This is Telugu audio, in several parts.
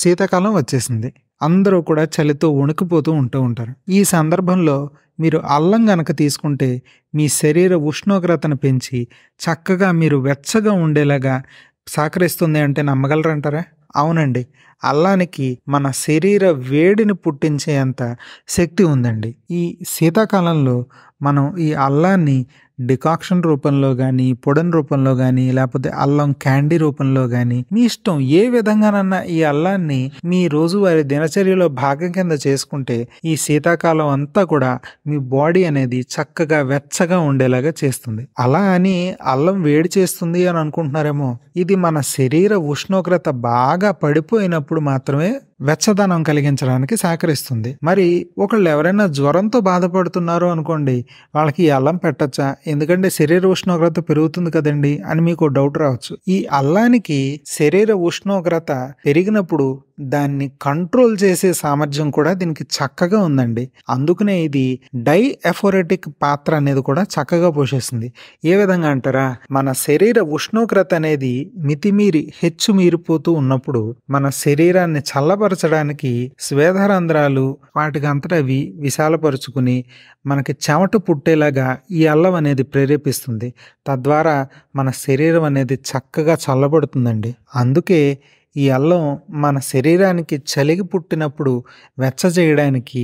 శీతాకాలం వచ్చేసింది అందరూ కూడా చలితో వణుకుపోతూ ఉంటూ ఉంటారు ఈ సందర్భంలో మీరు అల్లం గనక తీసుకుంటే మీ శరీర ఉష్ణోగ్రతను పెంచి చక్కగా మీరు వెచ్చగా ఉండేలాగా సహకరిస్తుంది అంటే నమ్మగలరంటారా అవునండి అల్లానికి మన శరీర వేడిని పుట్టించేంత శక్తి ఉందండి ఈ శీతాకాలంలో మనం ఈ అల్లాన్ని డికాక్షన్ రూపంలో కానీ పొడన్ రూపంలో కానీ లేకపోతే అల్లం క్యాండీ రూపంలో కానీ మీ ఇష్టం ఏ విధంగానన్నా ఈ అల్లాన్ని మీ రోజువారి దినచర్యలో భాగం కింద చేసుకుంటే ఈ శీతాకాలం అంతా కూడా మీ బాడీ అనేది చక్కగా వెచ్చగా ఉండేలాగా చేస్తుంది అలా అని అల్లం వేడి చేస్తుంది అని అనుకుంటున్నారేమో ఇది మన శరీర ఉష్ణోగ్రత బాగా పడిపోయినప్పుడు మాత్రమే వెచ్చదనం కలిగించడానికి సహకరిస్తుంది మరి ఒకళ్ళు ఎవరైనా జ్వరంతో బాధపడుతున్నారు అనుకోండి వాళ్ళకి ఈ అల్లం పెట్టచ్చా ఎందుకంటే శరీర ఉష్ణోగ్రత పెరుగుతుంది కదండి అని మీకు డౌట్ రావచ్చు ఈ అల్లానికి శరీర ఉష్ణోగ్రత పెరిగినప్పుడు దాన్ని కంట్రోల్ చేసే సామర్థ్యం కూడా దీనికి చక్కగా ఉందండి అందుకనే ఇది డై ఎఫోరెటిక్ పాత్ర అనేది కూడా చక్కగా పోషిస్తుంది ఏ విధంగా అంటారా మన శరీర ఉష్ణోగ్రత అనేది మితిమీరి హెచ్చు మీరిపోతూ ఉన్నప్పుడు మన శరీరాన్ని చల్లబ విశాలపరచడానికి రంధ్రాలు వాటికి అంతటా అవి విశాలపరుచుకుని మనకి చెమట పుట్టేలాగా ఈ అల్లం అనేది ప్రేరేపిస్తుంది తద్వారా మన శరీరం అనేది చక్కగా చల్లబడుతుందండి అందుకే ఈ అల్లం మన శరీరానికి చలిగి పుట్టినప్పుడు వెచ్చ చేయడానికి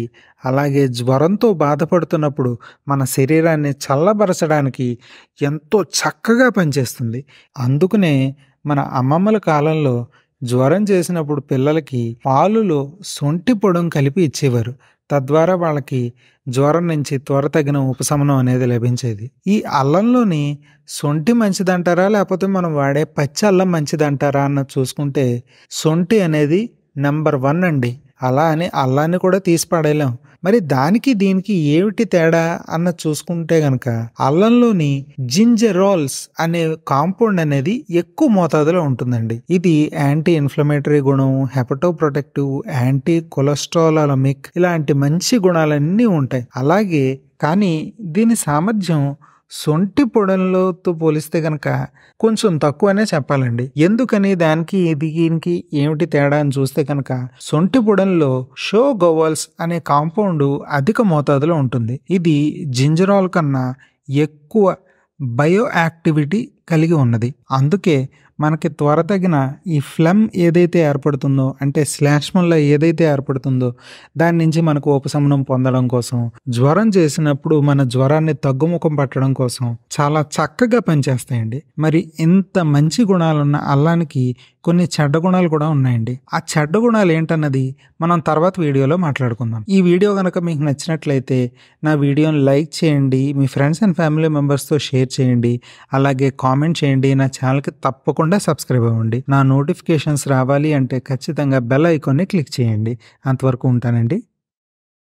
అలాగే జ్వరంతో బాధపడుతున్నప్పుడు మన శరీరాన్ని చల్లబరచడానికి ఎంతో చక్కగా పనిచేస్తుంది అందుకనే మన అమ్మమ్మల కాలంలో జ్వరం చేసినప్పుడు పిల్లలకి పాలులో సొంటి పొడం కలిపి ఇచ్చేవారు తద్వారా వాళ్ళకి జ్వరం నుంచి త్వర తగిన ఉపశమనం అనేది లభించేది ఈ అల్లంలోని సొంటి మంచిదంటారా లేకపోతే మనం వాడే పచ్చి అల్లం మంచిదంటారా అన్న చూసుకుంటే సొంటి అనేది నెంబర్ వన్ అండి అలా అని అల్లాన్ని కూడా తీసి పడేయలేం మరి దానికి దీనికి ఏమిటి తేడా అన్న చూసుకుంటే గనక అల్లంలోని జింజరోల్స్ అనే కాంపౌండ్ అనేది ఎక్కువ మోతాదులో ఉంటుందండి ఇది యాంటీ ఇన్ఫ్లమేటరీ గుణం హెపటో ప్రొటెక్టివ్ యాంటీ కొలెస్ట్రాలమిక్ ఇలాంటి మంచి గుణాలన్నీ ఉంటాయి అలాగే కానీ దీని సామర్థ్యం సొంటి పొడంలోతో పోలిస్తే కనుక కొంచెం తక్కువనే చెప్పాలండి ఎందుకని దానికి దీనికి ఏమిటి తేడా అని చూస్తే కనుక సొంటి పొడంలో షో గోవల్స్ అనే కాంపౌండ్ అధిక మోతాదులో ఉంటుంది ఇది జింజరాల్ కన్నా ఎక్కువ బయో యాక్టివిటీ కలిగి ఉన్నది అందుకే మనకి త్వర తగిన ఈ ఫ్లమ్ ఏదైతే ఏర్పడుతుందో అంటే శ్లాష్మంలో ఏదైతే ఏర్పడుతుందో దాని నుంచి మనకు ఉపశమనం పొందడం కోసం జ్వరం చేసినప్పుడు మన జ్వరాన్ని తగ్గుముఖం పట్టడం కోసం చాలా చక్కగా పనిచేస్తాయండి మరి ఇంత మంచి గుణాలున్న అల్లానికి కొన్ని చెడ్డ గుణాలు కూడా ఉన్నాయండి ఆ చెడ్డ గుణాలు ఏంటన్నది మనం తర్వాత వీడియోలో మాట్లాడుకుందాం ఈ వీడియో కనుక మీకు నచ్చినట్లయితే నా వీడియోని లైక్ చేయండి మీ ఫ్రెండ్స్ అండ్ ఫ్యామిలీ మెంబర్స్తో షేర్ చేయండి అలాగే కామెంట్ చేయండి నా ఛానల్కి తప్పకుండా సబ్స్క్రైబ్ అవ్వండి నా నోటిఫికేషన్స్ రావాలి అంటే ఖచ్చితంగా బెల్ ఐకాన్ని క్లిక్ చేయండి అంతవరకు ఉంటానండి